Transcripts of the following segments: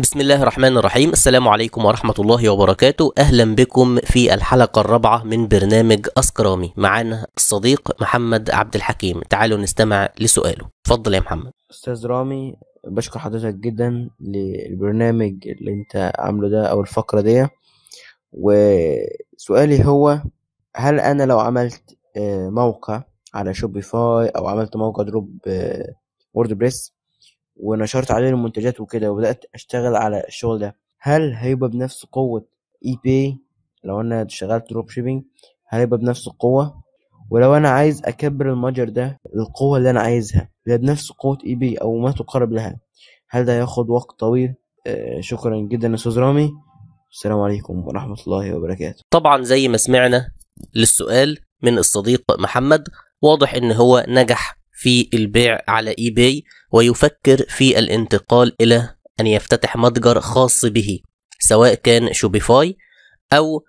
بسم الله الرحمن الرحيم السلام عليكم ورحمة الله وبركاته أهلا بكم في الحلقة الرابعة من برنامج أسكرامي معانا الصديق محمد عبد الحكيم تعالوا نستمع لسؤاله اتفضل يا محمد أستاذ رامي بشكر حضرتك جدا للبرنامج اللي انت عامله ده أو الفقرة دي وسؤالي هو هل أنا لو عملت آه، موقع على شوبيفاي أو عملت موقع دروب آه، ووردبريس ونشرت عليه المنتجات وكده وبدأت أشتغل على الشغل ده هل هيبقى بنفس قوة اي باي لو أنا اشتغلت دروب شيبينج هل هيبقى بنفس القوة ولو أنا عايز أكبر المتجر ده القوة اللي أنا عايزها هي بنفس قوة اي باي أو ما تقارب لها هل ده هياخد وقت طويل آه، شكرا جدا أستاذ رامي السلام عليكم ورحمة الله وبركاته طبعا زي ما سمعنا للسؤال من الصديق محمد واضح ان هو نجح في البيع على اي باي ويفكر في الانتقال الى ان يفتتح متجر خاص به سواء كان شوبيفاي او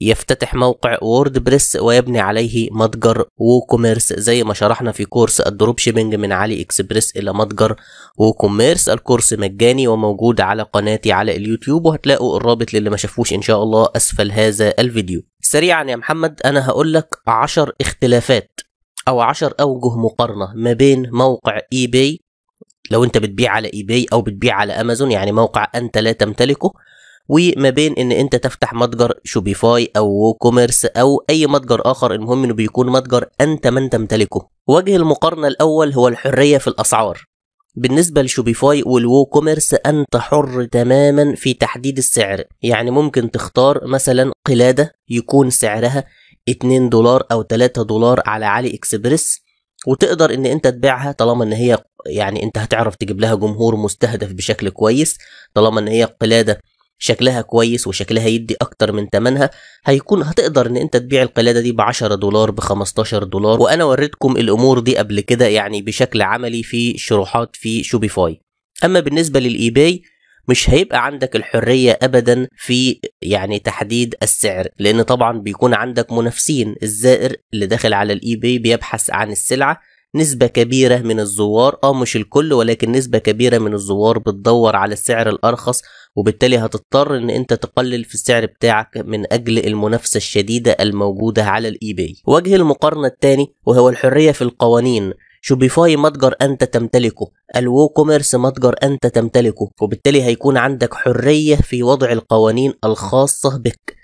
يفتتح موقع ووردبريس ويبني عليه متجر ووكوميرس زي ما شرحنا في كورس الدروب شيبنج من علي اكسبريس الى متجر ووكوميرس الكورس مجاني وموجود على قناتي على اليوتيوب وهتلاقوا الرابط للي ما شافوش ان شاء الله اسفل هذا الفيديو سريعا يا محمد انا هقول لك 10 اختلافات او عشر اوجه مقارنه ما بين موقع اي باي لو انت بتبيع على اي باي او بتبيع على امازون يعني موقع انت لا تمتلكه وما بين ان انت تفتح متجر شوبيفاي او كوميرس او اي متجر اخر المهم انه بيكون متجر انت من تمتلكه وجه المقارنه الاول هو الحريه في الاسعار بالنسبة لشوبيفاي والوو كوميرس أنت حر تماما في تحديد السعر يعني ممكن تختار مثلا قلادة يكون سعرها 2 دولار او 3 دولار على علي اكسبريس وتقدر ان انت تبيعها طالما ان هي يعني انت هتعرف تجيب لها جمهور مستهدف بشكل كويس طالما ان هي قلاده شكلها كويس وشكلها يدي اكتر من ثمنها هيكون هتقدر ان انت تبيع القلاده دي ب 10 دولار ب 15 دولار وانا وريتكم الامور دي قبل كده يعني بشكل عملي في شروحات في شوبيفاي اما بالنسبه للاي باي مش هيبقى عندك الحريه ابدا في يعني تحديد السعر لان طبعا بيكون عندك منافسين الزائر اللي داخل على الاي باي بيبحث عن السلعه نسبة كبيرة من الزوار اه مش الكل ولكن نسبة كبيرة من الزوار بتدور على السعر الأرخص وبالتالي هتضطر ان انت تقلل في السعر بتاعك من اجل المنافسة الشديدة الموجودة على الاي باي وجه المقارنة الثاني وهو الحرية في القوانين شوبيفاي متجر أنت تمتلكه الووكوميرس متجر أنت تمتلكه وبالتالي هيكون عندك حرية في وضع القوانين الخاصة بك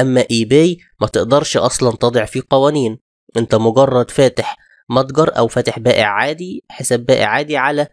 أما إي باي ما تقدرش أصلا تضع فيه قوانين أنت مجرد فاتح متجر أو فاتح بائع عادي حساب بائع عادي على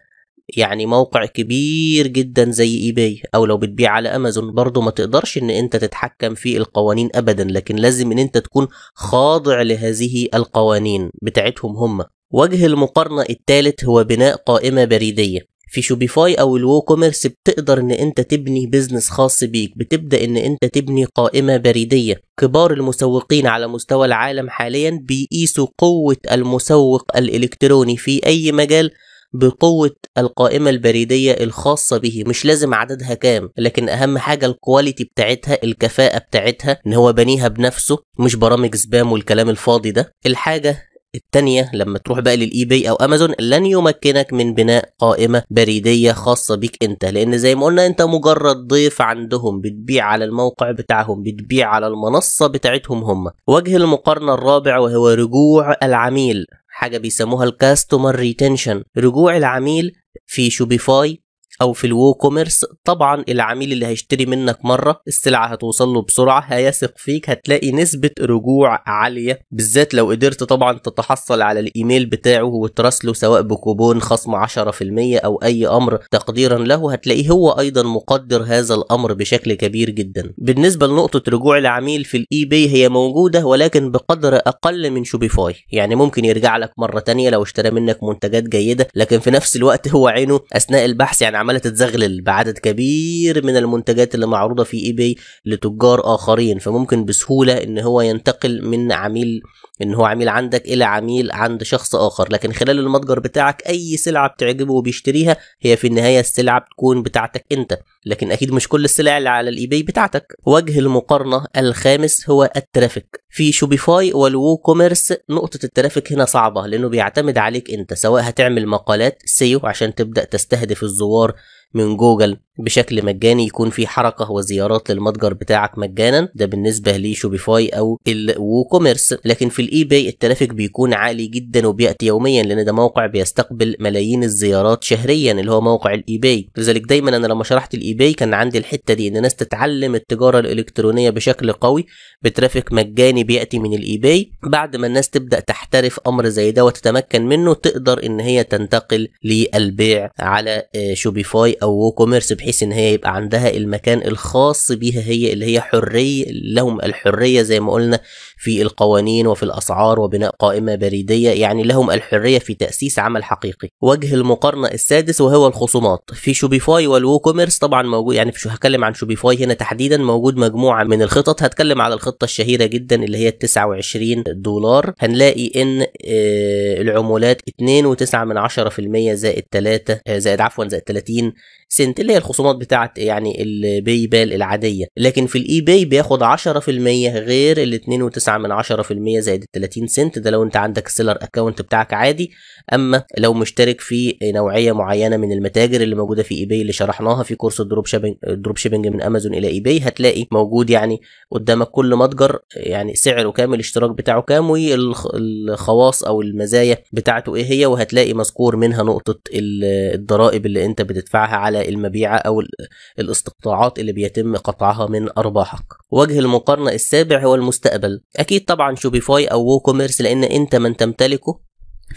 يعني موقع كبير جدا زي اي باي او لو بتبيع على امازون برضو ما تقدرش ان انت تتحكم في القوانين ابدا لكن لازم ان انت تكون خاضع لهذه القوانين بتاعتهم هم وجه المقارنة الثالث هو بناء قائمة بريدية في شوبيفاي او الوو كوميرس بتقدر ان انت تبني بيزنس خاص بيك بتبدا ان انت تبني قائمه بريديه كبار المسوقين على مستوى العالم حاليا بيقيسوا قوه المسوق الالكتروني في اي مجال بقوة القائمة البريدية الخاصة به مش لازم عددها كام لكن أهم حاجة الكواليتي بتاعتها الكفاءة بتاعتها إن هو بنيها بنفسه مش برامج سبام والكلام الفاضي ده الحاجة التانية لما تروح بقى للاي باي او امازون لن يمكنك من بناء قائمة بريدية خاصة بيك انت لان زي ما قلنا انت مجرد ضيف عندهم بتبيع على الموقع بتاعهم بتبيع على المنصة بتاعتهم هم وجه المقارنة الرابع وهو رجوع العميل حاجة بيسموها الكاستمر ريتنشن رجوع العميل في شوبيفاي او في الوو كوميرس طبعا العميل اللي هيشتري منك مره السلعه هتوصل له بسرعه هيثق فيك هتلاقي نسبه رجوع عاليه بالذات لو قدرت طبعا تتحصل على الايميل بتاعه وتراسله سواء بكوبون خصم 10% او اي امر تقديرا له هتلاقيه هو ايضا مقدر هذا الامر بشكل كبير جدا بالنسبه لنقطه رجوع العميل في الاي باي هي موجوده ولكن بقدر اقل من شوبيفاي يعني ممكن يرجع لك مره تانية لو اشترى منك منتجات جيده لكن في نفس الوقت هو عينه اثناء البحث يعني عمل عماله تتزغلل بعدد كبير من المنتجات اللي معروضه في ايباي لتجار اخرين فممكن بسهوله ان هو ينتقل من عميل ان هو عميل عندك الى عميل عند شخص اخر لكن خلال المتجر بتاعك اي سلعه بتعجبه وبيشتريها هي في النهايه السلعه بتكون بتاعتك انت لكن اكيد مش كل السلع اللي على الايباي بتاعتك وجه المقارنه الخامس هو الترافيك في شوبيفاي والوو كوميرس نقطه الترافيك هنا صعبه لانه بيعتمد عليك انت سواء هتعمل مقالات سيو عشان تبدا تستهدف الزوار من جوجل بشكل مجاني يكون في حركة وزيارات للمتجر بتاعك مجانا ده بالنسبة لشوبيفاي او الووكوميرس لكن في الاي باي الترافيك بيكون عالي جدا وبيأتي يوميا لان ده موقع بيستقبل ملايين الزيارات شهريا اللي هو موقع الاي باي لذلك دايما انا لما شرحت الاي باي كان عندي الحتة دي ان الناس تتعلم التجارة الالكترونية بشكل قوي بترافيك مجاني بيأتي من الاي باي بعد ما الناس تبدأ تحترف امر زي ده وتتمكن منه تقدر ان هي تنتقل للبيع على شوبيفاي آه، او ووكوميرس بحيث ان هي يبقى عندها المكان الخاص بيها هي اللي هي حريه لهم الحريه زي ما قلنا في القوانين وفي الاسعار وبناء قائمه بريديه يعني لهم الحريه في تاسيس عمل حقيقي وجه المقارنه السادس وهو الخصومات في شوبيفاي والووكوميرس طبعا موجود يعني شو هتكلم عن شوبيفاي هنا تحديدا موجود مجموعه من الخطط هتكلم على الخطه الشهيره جدا اللي هي ال 29 دولار هنلاقي ان آه، العمولات 2.9% زائد 3 آه، زائد عفوا زائد 30 سنت اللي هي الخصومات بتاعت يعني الباي بال العاديه لكن في الاي باي بياخد 10% غير ال 2.9 من 10% زائد 30 سنت ده لو انت عندك سيلر اكونت بتاعك عادي اما لو مشترك في نوعيه معينه من المتاجر اللي موجوده في اي باي اللي شرحناها في كورس الدروب شيبنج الدروب شيبنج من امازون الى اي باي هتلاقي موجود يعني قدامك كل متجر يعني سعره كام الاشتراك بتاعه كام والخواص او المزايا بتاعته ايه هي وهتلاقي مذكور منها نقطه الضرائب اللي انت بتدفعها على المبيعة أو الاستقطاعات اللي بيتم قطعها من أرباحك وجه المقارنة السابع هو المستقبل أكيد طبعا شوبيفاي أو ووكوميرس لأن أنت من تمتلكه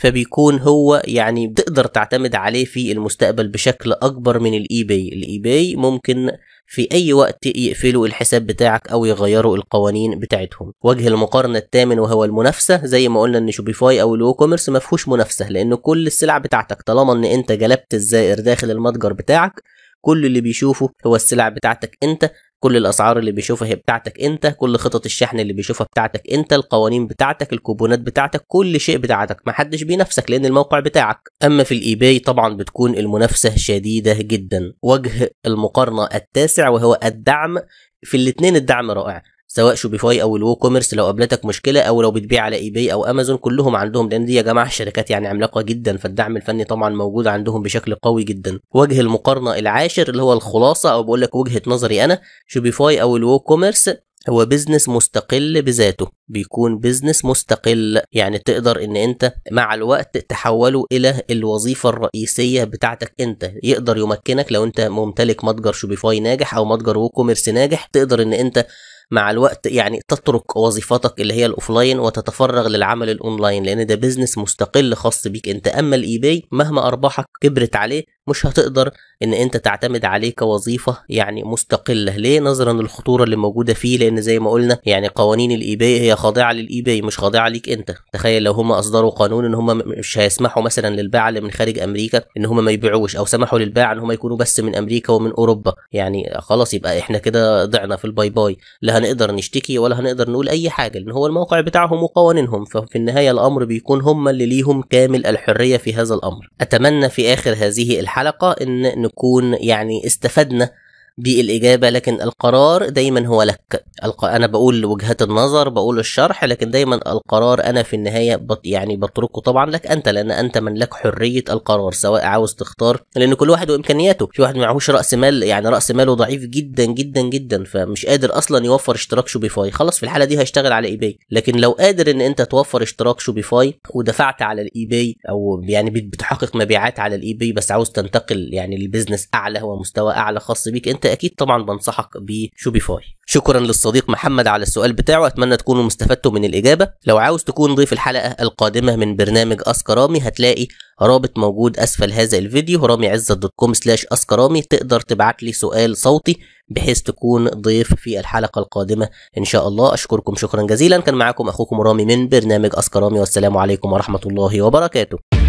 فبيكون هو يعني بتقدر تعتمد عليه في المستقبل بشكل اكبر من الاي باي الاي باي ممكن في أي وقت يقفلوا الحساب بتاعك أو يغيروا القوانين بتاعتهم. وجه المقارنة الثامن وهو المنافسة زي ما قلنا إن شوبيفاي أو الوو كوميرس مفهوش منافسة لأن كل السلع بتاعتك طالما إن أنت جلبت الزائر داخل المتجر بتاعك كل اللي بيشوفه هو السلع بتاعتك انت كل الاسعار اللي بيشوفها هي بتاعتك انت كل خطط الشحن اللي بيشوفها بتاعتك انت القوانين بتاعتك الكوبونات بتاعتك كل شيء بتاعتك محدش بينافسك لان الموقع بتاعك اما في الايباي طبعا بتكون المنافسه شديده جدا وجه المقارنه التاسع وهو الدعم في الاثنين الدعم رائع سواء شوبيفاي او الوو كوميرس لو قابلتك مشكله او لو بتبيع على اي باي او امازون كلهم عندهم لان دي يا جماعه الشركات يعني عملاقه جدا فالدعم الفني طبعا موجود عندهم بشكل قوي جدا وجه المقارنه العاشر اللي هو الخلاصه او بقول لك وجهه نظري انا شوبيفاي او الوو كوميرس هو بيزنس مستقل بذاته بيكون بيزنس مستقل يعني تقدر ان انت مع الوقت تحوله الى الوظيفه الرئيسيه بتاعتك انت يقدر يمكنك لو انت ممتلك متجر شوبيفاي ناجح او متجر ووكوميرس ناجح تقدر ان انت مع الوقت يعني تترك وظيفتك اللي هي الاوفلاين وتتفرغ للعمل الاونلاين لان ده بيزنس مستقل خاص بيك انت اما الاي باي مهما ارباحك كبرت عليه مش هتقدر ان انت تعتمد عليه كوظيفه يعني مستقله ليه نظرا للخطوره اللي موجوده فيه لان زي ما قلنا يعني قوانين الاي باي هي خاضعه للاي باي مش خاضعه ليك انت تخيل لو هم اصدروا قانون ان هم مش هيسمحوا مثلا للباعه اللي من خارج امريكا ان هم ما يبيعوش او سمحوا للباعه ان هم يكونوا بس من امريكا ومن اوروبا يعني خلاص يبقى احنا كده ضعنا في الباي باي لا هنقدر نشتكي ولا هنقدر نقول اي حاجه لان هو الموقع بتاعهم وقوانينهم ففي النهايه الامر بيكون هم اللي ليهم كامل الحريه في هذا الامر اتمنى في اخر هذه الحلقه الحلقه ان نكون يعني استفدنا دي الإجابة لكن القرار دايما هو لك أنا بقول وجهات النظر بقول الشرح لكن دايما القرار أنا في النهاية بط يعني بتركه طبعا لك أنت لأن أنت من لك حرية القرار سواء عاوز تختار لأن كل واحد وإمكانياته في واحد معهوش رأس مال يعني رأس ماله ضعيف جدا جدا جدا فمش قادر أصلا يوفر اشتراك شوبيفاي خلاص في الحالة دي هيشتغل على إيباي لكن لو قادر إن أنت توفر اشتراك شوبيفاي ودفعت على الإيباي أو يعني بتحقق مبيعات على الإيباي بس عاوز تنتقل يعني للبزنس أعلى هو مستوى أعلى خاص بيك أنت بالتاكيد طبعا بنصحك بشوبيفاي شكرا للصديق محمد على السؤال بتاعه اتمنى تكونوا مستفدتوا من الاجابه لو عاوز تكون ضيف الحلقه القادمه من برنامج اسكرامي هتلاقي رابط موجود اسفل هذا الفيديو رامي عزت دوت كوم سلاش اسكرامي تقدر تبعت لي سؤال صوتي بحيث تكون ضيف في الحلقه القادمه ان شاء الله اشكركم شكرا جزيلا كان معاكم اخوكم رامي من برنامج اسكرامي والسلام عليكم ورحمه الله وبركاته